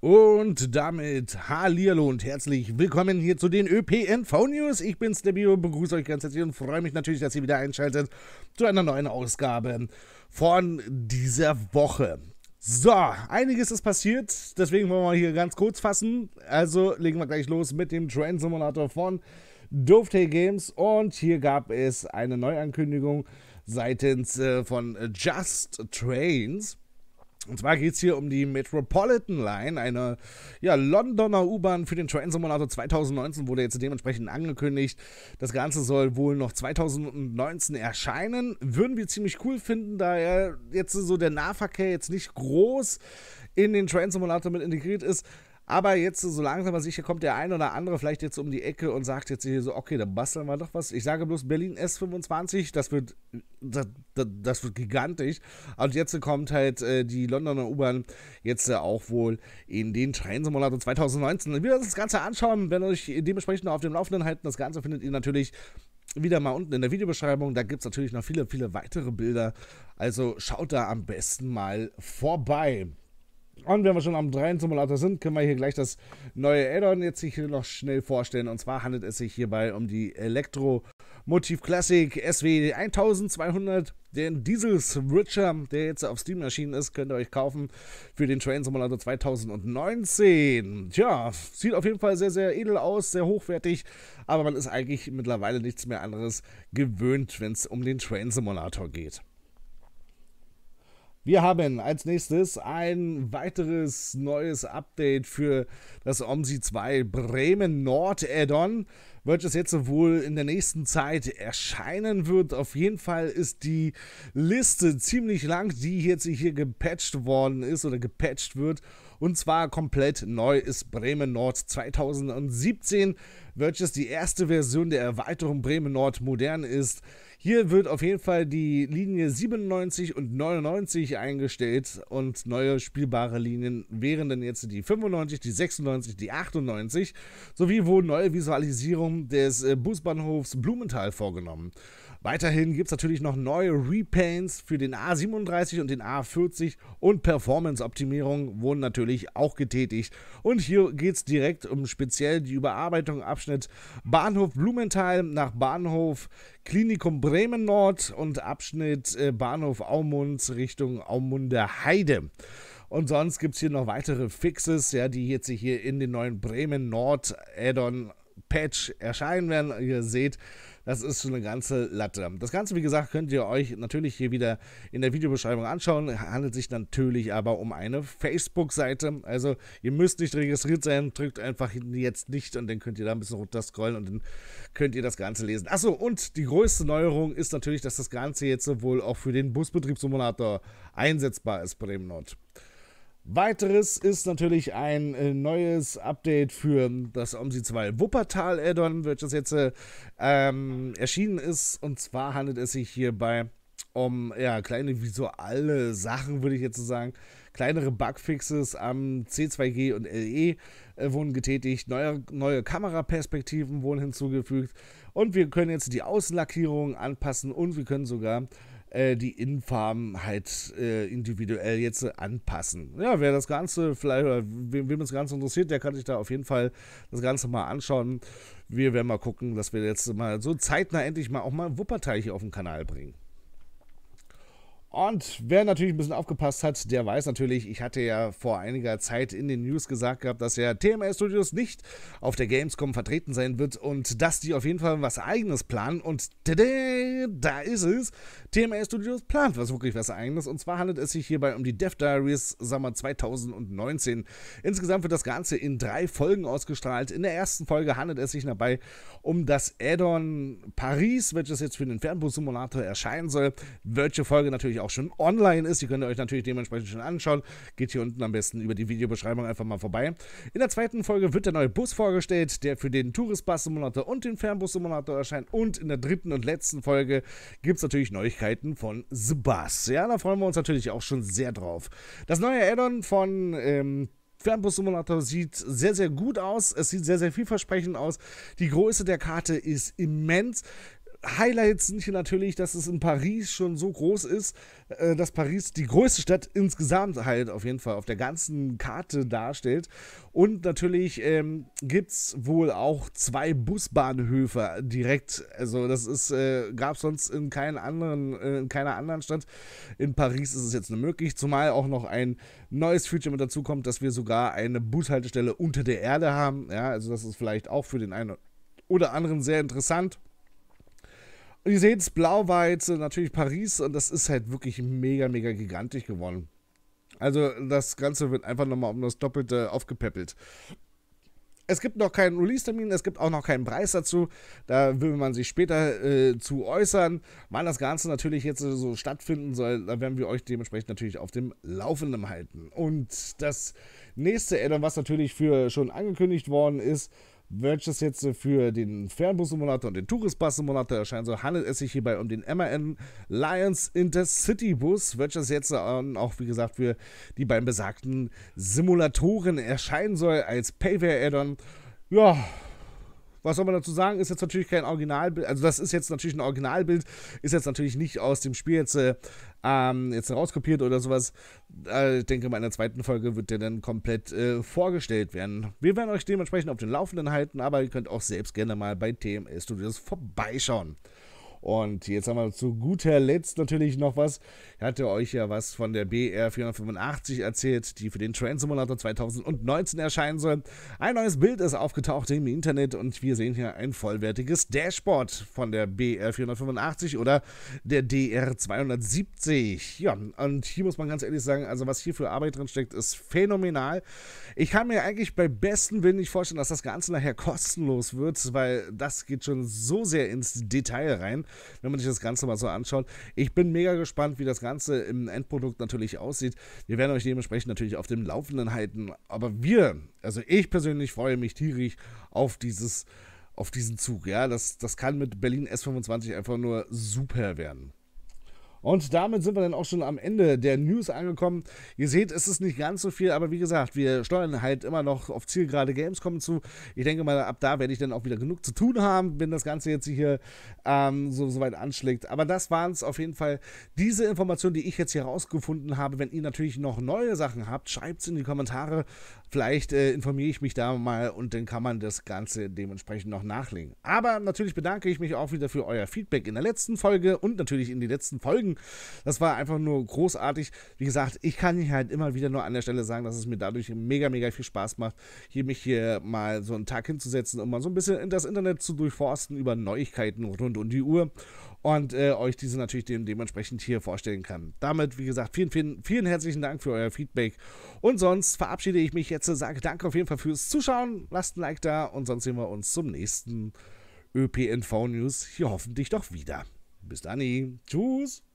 Und damit Hallihallo und herzlich willkommen hier zu den ÖPNV News. Ich bin's, der Bio, begrüße euch ganz herzlich und freue mich natürlich, dass ihr wieder einschaltet zu einer neuen Ausgabe von dieser Woche. So, einiges ist passiert, deswegen wollen wir hier ganz kurz fassen. Also legen wir gleich los mit dem Train Simulator von Dovetail Games und hier gab es eine Neuankündigung seitens äh, von Just Trains. Und zwar geht es hier um die Metropolitan Line, eine ja, Londoner U-Bahn für den Train Simulator 2019 wurde jetzt dementsprechend angekündigt. Das Ganze soll wohl noch 2019 erscheinen. Würden wir ziemlich cool finden, da ja jetzt so der Nahverkehr jetzt nicht groß in den Train Simulator mit integriert ist. Aber jetzt so langsam aber also sicher kommt der ein oder andere vielleicht jetzt um die Ecke und sagt jetzt hier so, okay, dann basteln wir doch was. Ich sage bloß Berlin S25, das wird, das, das, das wird gigantisch. Und jetzt kommt halt äh, die Londoner U-Bahn jetzt äh, auch wohl in den Trainsimulator 2019. Wir werden uns das Ganze anschauen, wenn euch dementsprechend auf dem Laufenden halten. Das Ganze findet ihr natürlich wieder mal unten in der Videobeschreibung. Da gibt es natürlich noch viele, viele weitere Bilder. Also schaut da am besten mal vorbei. Und wenn wir schon am 3 Simulator sind, können wir hier gleich das neue Addon jetzt sich noch schnell vorstellen. Und zwar handelt es sich hierbei um die Elektro Motiv Classic SW 1200, den Diesel Switcher, der jetzt auf Steam erschienen ist, könnt ihr euch kaufen für den Train Simulator 2019. Tja, sieht auf jeden Fall sehr, sehr edel aus, sehr hochwertig, aber man ist eigentlich mittlerweile nichts mehr anderes gewöhnt, wenn es um den Train Simulator geht. Wir haben als nächstes ein weiteres neues Update für das OMSI 2 Bremen Nord Add-on, welches jetzt sowohl in der nächsten Zeit erscheinen wird. Auf jeden Fall ist die Liste ziemlich lang, die jetzt hier gepatcht worden ist oder gepatcht wird. Und zwar komplett neu ist Bremen Nord 2017, welches die erste Version der Erweiterung Bremen Nord modern ist. Hier wird auf jeden Fall die Linie 97 und 99 eingestellt und neue spielbare Linien wären dann jetzt die 95, die 96, die 98 sowie wohl neue Visualisierung des äh, Busbahnhofs Blumenthal vorgenommen. Weiterhin gibt es natürlich noch neue Repaints für den A37 und den A40 und Performance-Optimierungen wurden natürlich auch getätigt. Und hier geht es direkt um speziell die Überarbeitung Abschnitt Bahnhof Blumenthal nach Bahnhof Klinikum Bremen Nord und Abschnitt äh, Bahnhof Aumund Richtung Aumunde Heide. Und sonst gibt es hier noch weitere Fixes, ja, die jetzt hier in den neuen Bremen Nord Add-on Patch erscheinen werden. Ihr seht, das ist schon eine ganze Latte. Das Ganze, wie gesagt, könnt ihr euch natürlich hier wieder in der Videobeschreibung anschauen. Handelt sich natürlich aber um eine Facebook-Seite. Also ihr müsst nicht registriert sein, drückt einfach jetzt nicht und dann könnt ihr da ein bisschen runter scrollen und dann könnt ihr das Ganze lesen. Achso, und die größte Neuerung ist natürlich, dass das Ganze jetzt sowohl auch für den Busbetriebssimulator einsetzbar ist, Bremen Nord. Weiteres ist natürlich ein äh, neues Update für das OMSI 2 Wuppertal-Addon, welches jetzt äh, ähm, erschienen ist. Und zwar handelt es sich hierbei um ja, kleine visuelle Sachen, würde ich jetzt so sagen. Kleinere Bugfixes am C2G und LE äh, wurden getätigt, neue, neue Kameraperspektiven wurden hinzugefügt und wir können jetzt die Außenlackierung anpassen und wir können sogar äh, die Innenfarben halt äh, individuell jetzt äh, anpassen. Ja, wer das Ganze vielleicht, oder wem, wem das Ganze interessiert, der kann sich da auf jeden Fall das Ganze mal anschauen. Wir werden mal gucken, dass wir jetzt mal so zeitnah endlich mal auch mal Wuppertal hier auf den Kanal bringen. Und wer natürlich ein bisschen aufgepasst hat, der weiß natürlich, ich hatte ja vor einiger Zeit in den News gesagt gehabt, dass ja TMR Studios nicht auf der Gamescom vertreten sein wird und dass die auf jeden Fall was eigenes planen. Und tada, da ist es. TMR Studios plant was wirklich was eigenes. Und zwar handelt es sich hierbei um die Death Diaries Sommer 2019. Insgesamt wird das Ganze in drei Folgen ausgestrahlt. In der ersten Folge handelt es sich dabei um das Add-on Paris, welches jetzt für den Fernbus-Simulator erscheinen soll. Welche Folge natürlich auch schon online ist. Die könnt ihr euch natürlich dementsprechend schon anschauen. Geht hier unten am besten über die Videobeschreibung einfach mal vorbei. In der zweiten Folge wird der neue Bus vorgestellt, der für den Tourist-Bus-Simulator und den Fernbus-Simulator erscheint. Und in der dritten und letzten Folge gibt es natürlich Neuigkeiten von The Bus. Ja, da freuen wir uns natürlich auch schon sehr drauf. Das neue Addon von... Ähm, Fernbus-Simulator sieht sehr, sehr gut aus. Es sieht sehr, sehr vielversprechend aus. Die Größe der Karte ist immens. Highlights sind hier natürlich, dass es in Paris schon so groß ist, äh, dass Paris die größte Stadt insgesamt halt auf jeden Fall auf der ganzen Karte darstellt. Und natürlich ähm, gibt es wohl auch zwei Busbahnhöfe direkt. Also das äh, gab es sonst in, keinen anderen, äh, in keiner anderen Stadt. In Paris ist es jetzt nur möglich, zumal auch noch ein neues Feature mit dazu kommt, dass wir sogar eine Bushaltestelle unter der Erde haben. Ja, also das ist vielleicht auch für den einen oder anderen sehr interessant. Und ihr seht es, blau weiß äh, natürlich Paris und das ist halt wirklich mega, mega gigantisch geworden. Also das Ganze wird einfach nochmal um das Doppelte aufgepäppelt. Es gibt noch keinen Release-Termin, es gibt auch noch keinen Preis dazu. Da will man sich später äh, zu äußern. Wann das Ganze natürlich jetzt äh, so stattfinden soll, da werden wir euch dementsprechend natürlich auf dem Laufenden halten. Und das nächste Addon, was natürlich für schon angekündigt worden ist, welches jetzt äh, für den Fernbus-Simulator und den Tourist-Bus-Simulator erscheinen soll, handelt es sich hierbei um den MAN Lions Intercity-Bus, welches jetzt äh, auch, wie gesagt, für die beiden besagten Simulatoren erscheinen soll als Payware-Add-on. Ja, was soll man dazu sagen? Ist jetzt natürlich kein Originalbild, also das ist jetzt natürlich ein Originalbild, ist jetzt natürlich nicht aus dem Spiel jetzt, äh, ähm, jetzt rauskopiert oder sowas. Äh, ich denke mal, in der zweiten Folge wird der dann komplett äh, vorgestellt werden. Wir werden euch dementsprechend auf den Laufenden halten, aber ihr könnt auch selbst gerne mal bei TMS Studios vorbeischauen. Und jetzt haben wir zu guter Letzt natürlich noch was. Ich hatte euch ja was von der BR 485 erzählt, die für den Train Simulator 2019 erscheinen soll. Ein neues Bild ist aufgetaucht im Internet und wir sehen hier ein vollwertiges Dashboard von der BR 485 oder der DR 270. Ja, und hier muss man ganz ehrlich sagen, also was hier für Arbeit drin steckt, ist phänomenal. Ich kann mir eigentlich bei besten Willen nicht vorstellen, dass das Ganze nachher kostenlos wird, weil das geht schon so sehr ins Detail rein wenn man sich das Ganze mal so anschaut. Ich bin mega gespannt, wie das Ganze im Endprodukt natürlich aussieht. Wir werden euch dementsprechend natürlich auf dem Laufenden halten. Aber wir, also ich persönlich freue mich tierisch auf dieses, auf diesen Zug. Ja, das, das kann mit Berlin S25 einfach nur super werden. Und damit sind wir dann auch schon am Ende der News angekommen. Ihr seht, es ist nicht ganz so viel, aber wie gesagt, wir steuern halt immer noch auf Zielgerade Gamescom zu. Ich denke mal, ab da werde ich dann auch wieder genug zu tun haben, wenn das Ganze jetzt hier ähm, so, so weit anschlägt. Aber das waren es auf jeden Fall diese Informationen, die ich jetzt hier rausgefunden habe. Wenn ihr natürlich noch neue Sachen habt, schreibt es in die Kommentare. Vielleicht äh, informiere ich mich da mal und dann kann man das Ganze dementsprechend noch nachlegen. Aber natürlich bedanke ich mich auch wieder für euer Feedback in der letzten Folge und natürlich in den letzten Folgen Folgen. Das war einfach nur großartig. Wie gesagt, ich kann hier halt immer wieder nur an der Stelle sagen, dass es mir dadurch mega, mega viel Spaß macht, hier mich hier mal so einen Tag hinzusetzen, um mal so ein bisschen in das Internet zu durchforsten über Neuigkeiten rund um die Uhr und äh, euch diese natürlich dem, dementsprechend hier vorstellen kann. Damit, wie gesagt, vielen, vielen, vielen herzlichen Dank für euer Feedback. Und sonst verabschiede ich mich jetzt, sage danke auf jeden Fall fürs Zuschauen, lasst ein Like da und sonst sehen wir uns zum nächsten ÖPNV-News hier hoffentlich doch wieder. Bis dann, tschüss.